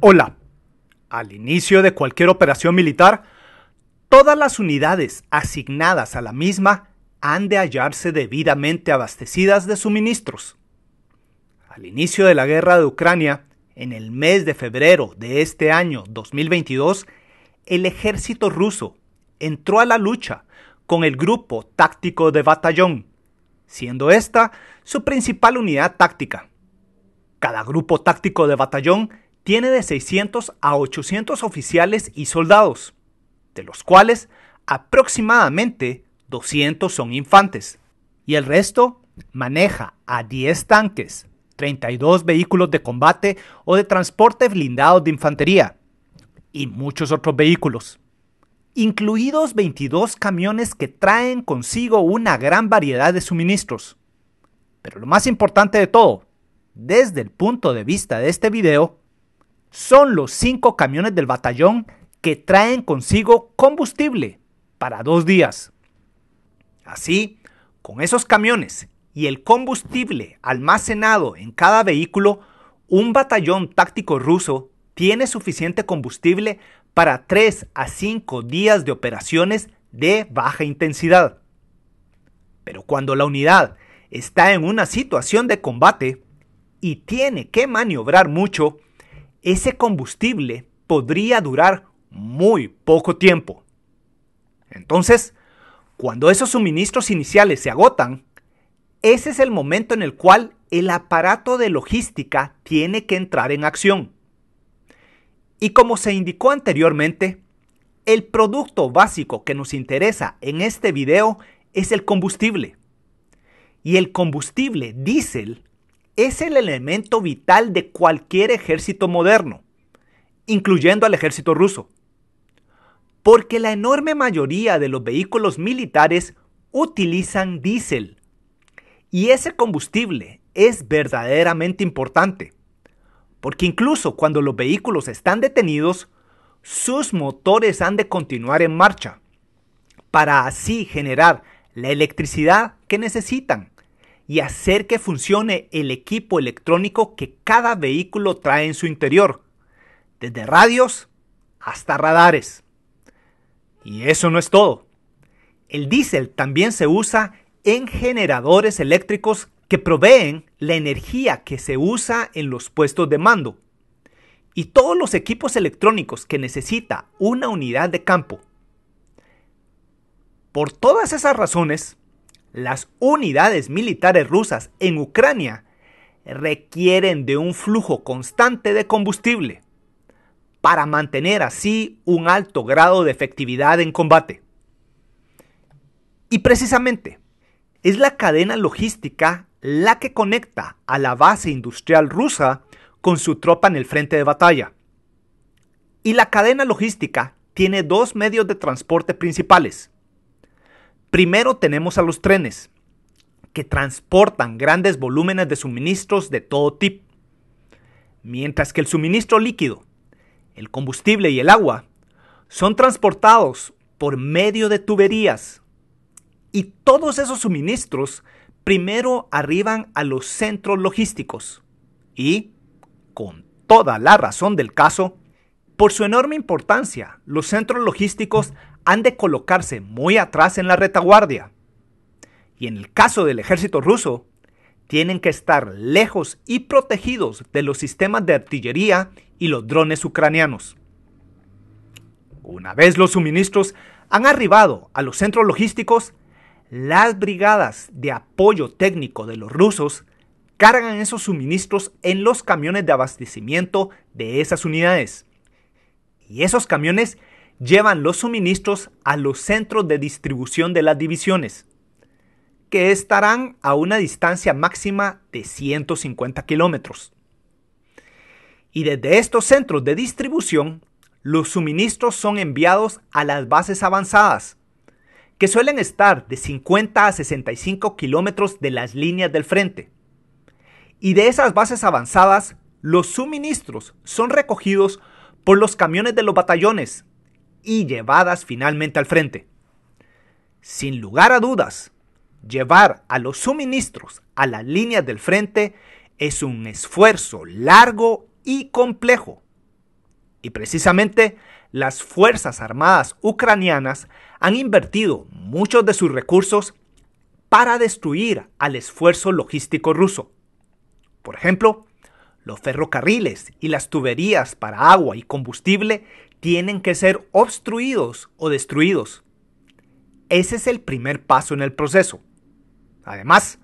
Hola. Al inicio de cualquier operación militar, todas las unidades asignadas a la misma han de hallarse debidamente abastecidas de suministros. Al inicio de la guerra de Ucrania, en el mes de febrero de este año 2022, el ejército ruso entró a la lucha con el grupo táctico de batallón, siendo esta su principal unidad táctica. Cada grupo táctico de batallón tiene de 600 a 800 oficiales y soldados, de los cuales aproximadamente 200 son infantes, y el resto maneja a 10 tanques, 32 vehículos de combate o de transporte blindados de infantería, y muchos otros vehículos, incluidos 22 camiones que traen consigo una gran variedad de suministros. Pero lo más importante de todo, desde el punto de vista de este video, son los cinco camiones del batallón que traen consigo combustible para dos días. Así, con esos camiones y el combustible almacenado en cada vehículo, un batallón táctico ruso tiene suficiente combustible para tres a 5 días de operaciones de baja intensidad. Pero cuando la unidad está en una situación de combate y tiene que maniobrar mucho, ese combustible podría durar muy poco tiempo. Entonces, cuando esos suministros iniciales se agotan, ese es el momento en el cual el aparato de logística tiene que entrar en acción. Y como se indicó anteriormente, el producto básico que nos interesa en este video es el combustible. Y el combustible diésel es el elemento vital de cualquier ejército moderno, incluyendo al ejército ruso, porque la enorme mayoría de los vehículos militares utilizan diésel, y ese combustible es verdaderamente importante, porque incluso cuando los vehículos están detenidos, sus motores han de continuar en marcha, para así generar la electricidad que necesitan y hacer que funcione el equipo electrónico que cada vehículo trae en su interior, desde radios hasta radares. Y eso no es todo. El diésel también se usa en generadores eléctricos que proveen la energía que se usa en los puestos de mando. Y todos los equipos electrónicos que necesita una unidad de campo. Por todas esas razones, las unidades militares rusas en Ucrania requieren de un flujo constante de combustible para mantener así un alto grado de efectividad en combate. Y precisamente, es la cadena logística la que conecta a la base industrial rusa con su tropa en el frente de batalla. Y la cadena logística tiene dos medios de transporte principales, Primero tenemos a los trenes, que transportan grandes volúmenes de suministros de todo tipo. Mientras que el suministro líquido, el combustible y el agua son transportados por medio de tuberías. Y todos esos suministros primero arriban a los centros logísticos. Y, con toda la razón del caso, por su enorme importancia, los centros logísticos han de colocarse muy atrás en la retaguardia. Y en el caso del ejército ruso, tienen que estar lejos y protegidos de los sistemas de artillería y los drones ucranianos. Una vez los suministros han arribado a los centros logísticos, las brigadas de apoyo técnico de los rusos cargan esos suministros en los camiones de abastecimiento de esas unidades. Y esos camiones llevan los suministros a los centros de distribución de las divisiones, que estarán a una distancia máxima de 150 kilómetros. Y desde estos centros de distribución, los suministros son enviados a las bases avanzadas, que suelen estar de 50 a 65 kilómetros de las líneas del frente. Y de esas bases avanzadas, los suministros son recogidos por los camiones de los batallones y llevadas finalmente al frente. Sin lugar a dudas, llevar a los suministros a la línea del frente es un esfuerzo largo y complejo. Y precisamente las Fuerzas Armadas ucranianas han invertido muchos de sus recursos para destruir al esfuerzo logístico ruso. Por ejemplo, los ferrocarriles y las tuberías para agua y combustible tienen que ser obstruidos o destruidos. Ese es el primer paso en el proceso. Además,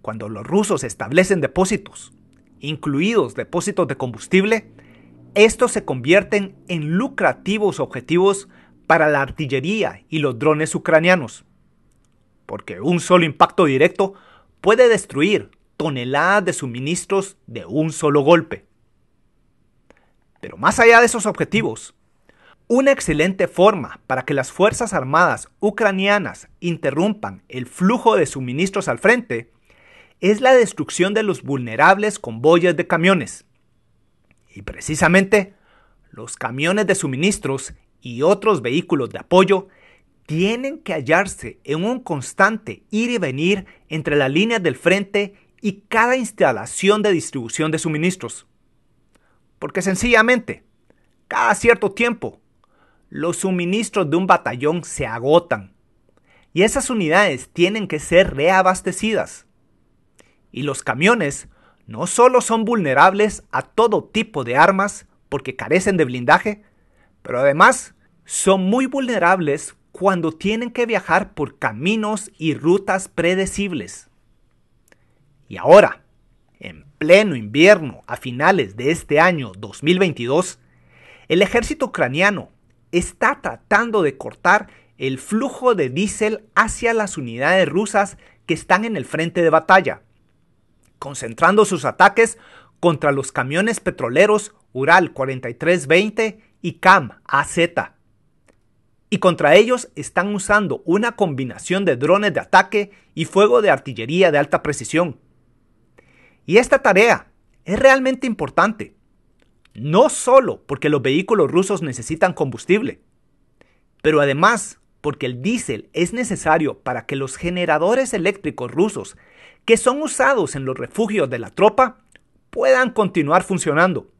cuando los rusos establecen depósitos, incluidos depósitos de combustible, estos se convierten en lucrativos objetivos para la artillería y los drones ucranianos, porque un solo impacto directo puede destruir toneladas de suministros de un solo golpe. Pero más allá de esos objetivos, una excelente forma para que las Fuerzas Armadas ucranianas interrumpan el flujo de suministros al frente es la destrucción de los vulnerables convoyes de camiones. Y precisamente, los camiones de suministros y otros vehículos de apoyo tienen que hallarse en un constante ir y venir entre las líneas del frente y cada instalación de distribución de suministros. Porque sencillamente, cada cierto tiempo, los suministros de un batallón se agotan y esas unidades tienen que ser reabastecidas. Y los camiones no solo son vulnerables a todo tipo de armas porque carecen de blindaje, pero además son muy vulnerables cuando tienen que viajar por caminos y rutas predecibles. Y ahora, en pleno invierno a finales de este año 2022, el ejército ucraniano está tratando de cortar el flujo de diésel hacia las unidades rusas que están en el frente de batalla, concentrando sus ataques contra los camiones petroleros Ural 4320 y CAM AZ. Y contra ellos están usando una combinación de drones de ataque y fuego de artillería de alta precisión. Y esta tarea es realmente importante, no solo porque los vehículos rusos necesitan combustible, pero además porque el diésel es necesario para que los generadores eléctricos rusos que son usados en los refugios de la tropa puedan continuar funcionando.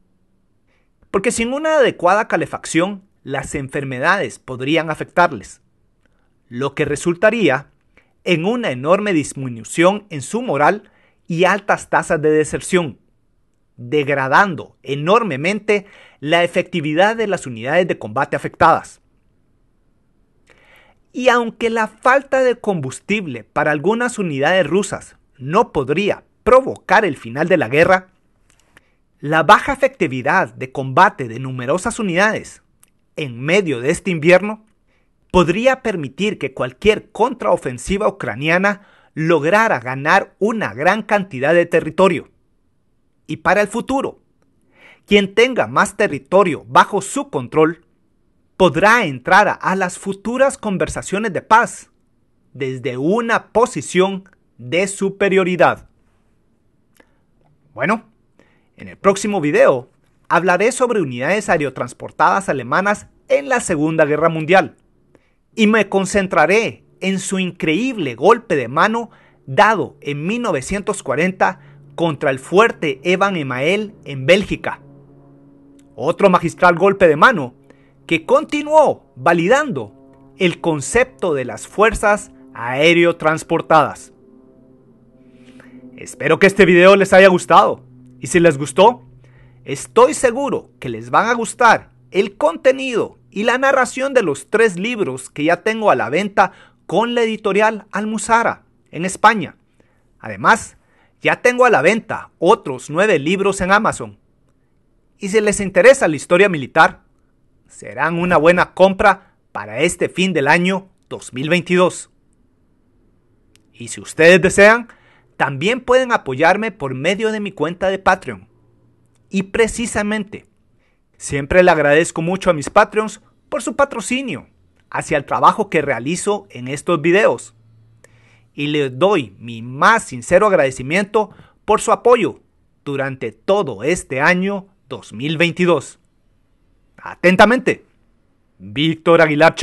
Porque sin una adecuada calefacción, las enfermedades podrían afectarles, lo que resultaría en una enorme disminución en su moral y altas tasas de deserción degradando enormemente la efectividad de las unidades de combate afectadas. Y aunque la falta de combustible para algunas unidades rusas no podría provocar el final de la guerra, la baja efectividad de combate de numerosas unidades en medio de este invierno podría permitir que cualquier contraofensiva ucraniana lograra ganar una gran cantidad de territorio y para el futuro. Quien tenga más territorio bajo su control podrá entrar a las futuras conversaciones de paz desde una posición de superioridad. Bueno, en el próximo video hablaré sobre unidades aerotransportadas alemanas en la Segunda Guerra Mundial y me concentraré en su increíble golpe de mano dado en 1940 contra el fuerte Evan Emael en Bélgica. Otro magistral golpe de mano que continuó validando el concepto de las fuerzas aéreo transportadas. Espero que este video les haya gustado y si les gustó, estoy seguro que les van a gustar el contenido y la narración de los tres libros que ya tengo a la venta con la editorial Almuzara en España. Además, ya tengo a la venta otros nueve libros en Amazon. Y si les interesa la historia militar, serán una buena compra para este fin del año 2022. Y si ustedes desean, también pueden apoyarme por medio de mi cuenta de Patreon. Y precisamente, siempre le agradezco mucho a mis Patreons por su patrocinio hacia el trabajo que realizo en estos videos y le doy mi más sincero agradecimiento por su apoyo durante todo este año 2022. Atentamente, Víctor Aguilar